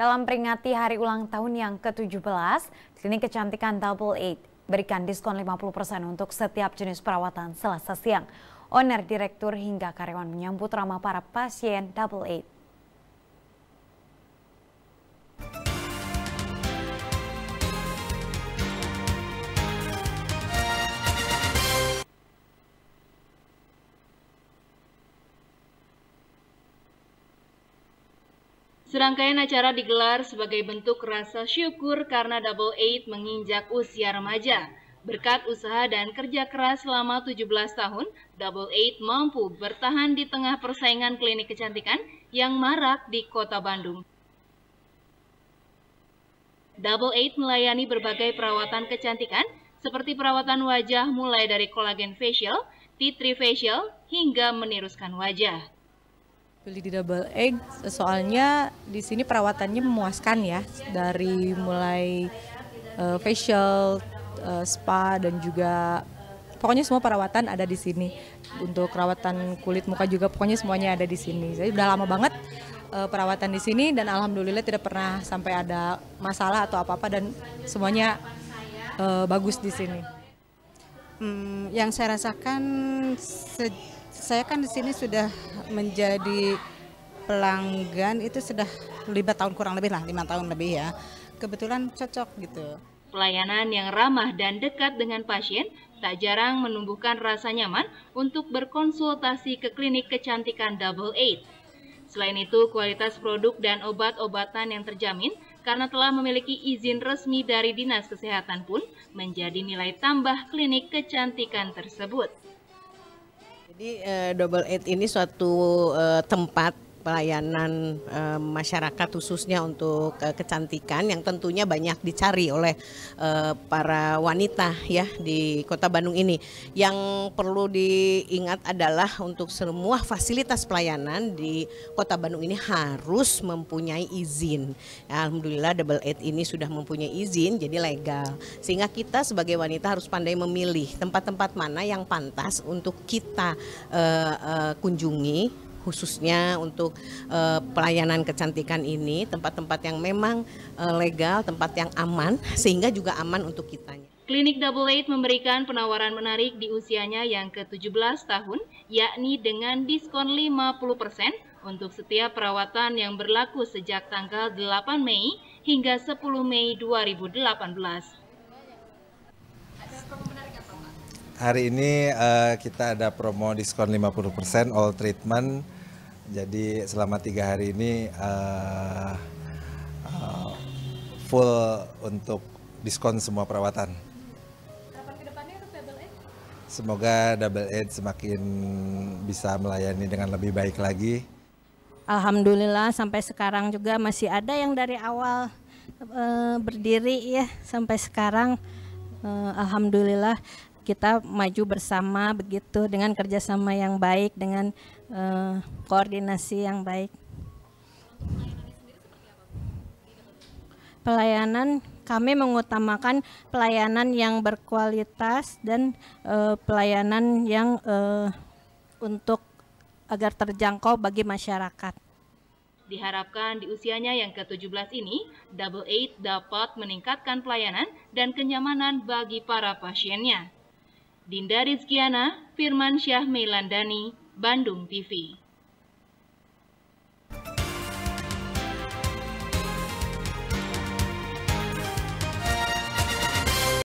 dalam peringati hari ulang tahun yang ke-17, Klinik Kecantikan Double Eight berikan diskon 50% untuk setiap jenis perawatan selasa siang. Owner, direktur hingga karyawan menyambut ramah para pasien Double Eight. Serangkaian acara digelar sebagai bentuk rasa syukur karena Double Eight menginjak usia remaja. Berkat usaha dan kerja keras selama 17 tahun, Double Eight mampu bertahan di tengah persaingan klinik kecantikan yang marak di kota Bandung. Double Eight melayani berbagai perawatan kecantikan seperti perawatan wajah mulai dari kolagen facial, tea tree facial, hingga meniruskan wajah. Beli di double egg soalnya di sini perawatannya memuaskan ya dari mulai uh, facial, uh, spa dan juga pokoknya semua perawatan ada di sini. Untuk perawatan kulit muka juga pokoknya semuanya ada di sini. Jadi udah lama banget uh, perawatan di sini dan alhamdulillah tidak pernah sampai ada masalah atau apa-apa dan semuanya uh, bagus di sini hmm, yang saya rasakan saya kan di sini sudah menjadi pelanggan itu sudah lima tahun kurang lebih lah lima tahun lebih ya kebetulan cocok gitu. Pelayanan yang ramah dan dekat dengan pasien tak jarang menumbuhkan rasa nyaman untuk berkonsultasi ke klinik kecantikan Double Eight. Selain itu, kualitas produk dan obat-obatan yang terjamin karena telah memiliki izin resmi dari Dinas Kesehatan pun menjadi nilai tambah klinik kecantikan tersebut. Jadi eh, double eight ini suatu eh, tempat pelayanan e, masyarakat khususnya untuk e, kecantikan yang tentunya banyak dicari oleh e, para wanita ya di Kota Bandung ini. Yang perlu diingat adalah untuk semua fasilitas pelayanan di Kota Bandung ini harus mempunyai izin. Alhamdulillah Double Eight ini sudah mempunyai izin jadi legal. Sehingga kita sebagai wanita harus pandai memilih tempat-tempat mana yang pantas untuk kita e, e, kunjungi khususnya untuk uh, pelayanan kecantikan ini tempat-tempat yang memang uh, legal, tempat yang aman sehingga juga aman untuk kita. Klinik Double Eight memberikan penawaran menarik di usianya yang ke-17 tahun, yakni dengan diskon 50% untuk setiap perawatan yang berlaku sejak tanggal 8 Mei hingga 10 Mei 2018. Hari ini uh, kita ada promo diskon 50% all treatment. Jadi selama tiga hari ini uh, uh, full untuk diskon semua perawatan. Semoga double aid semakin bisa melayani dengan lebih baik lagi. Alhamdulillah sampai sekarang juga masih ada yang dari awal uh, berdiri ya sampai sekarang Uh, alhamdulillah kita maju bersama begitu dengan kerjasama yang baik dengan uh, koordinasi yang baik. Pelayanan kami mengutamakan pelayanan yang berkualitas dan uh, pelayanan yang uh, untuk agar terjangkau bagi masyarakat. Diharapkan di usianya yang ke-17 ini, Double Eight dapat meningkatkan pelayanan dan kenyamanan bagi para pasiennya. Dinda Rizkiana, Firman Syah Melandani, Bandung TV.